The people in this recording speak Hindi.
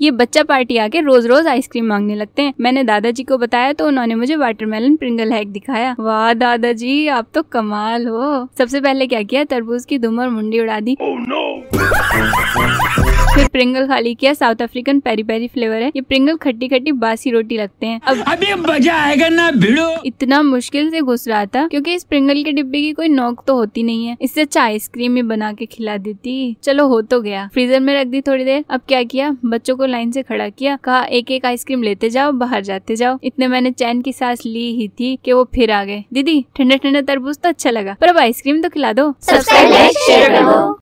ये बच्चा पार्टी आके रोज रोज आइसक्रीम मांगने लगते हैं मैंने दादाजी को बताया तो उन्होंने मुझे वाटरमेलन प्रिंगल हैक दिखाया वाह दादाजी आप तो कमाल हो सबसे पहले क्या किया तरबूज की दुम और मुंडी उड़ा दी oh, no. फिर प्रिंगल खाली किया South African peri peri flavour है ये प्रिंगल खट्टी खट्टी बासी रोटी लगते हैं अब अभी मजा आएगा ना भिड़ो इतना मुश्किल से घुस रहा था क्योंकि इस प्रिंगल के डिब्बे की कोई नोक तो होती नहीं है इससे अच्छा आइसक्रीम ही बना के खिला देती चलो हो तो गया फ्रीजर में रख दी थोड़ी देर अब क्या किया बच्चों को लाइन से खड़ा किया कहा एक एक आइसक्रीम लेते जाओ बाहर जाते जाओ इतने मैंने चैन की सांस ली ही थी कि वो फिर आ गए दीदी ठंडा ठंडा तरबूज तो अच्छा लगा पर अब आइसक्रीम तो खिला दो सब्सक्राइब लाइक शेयर करो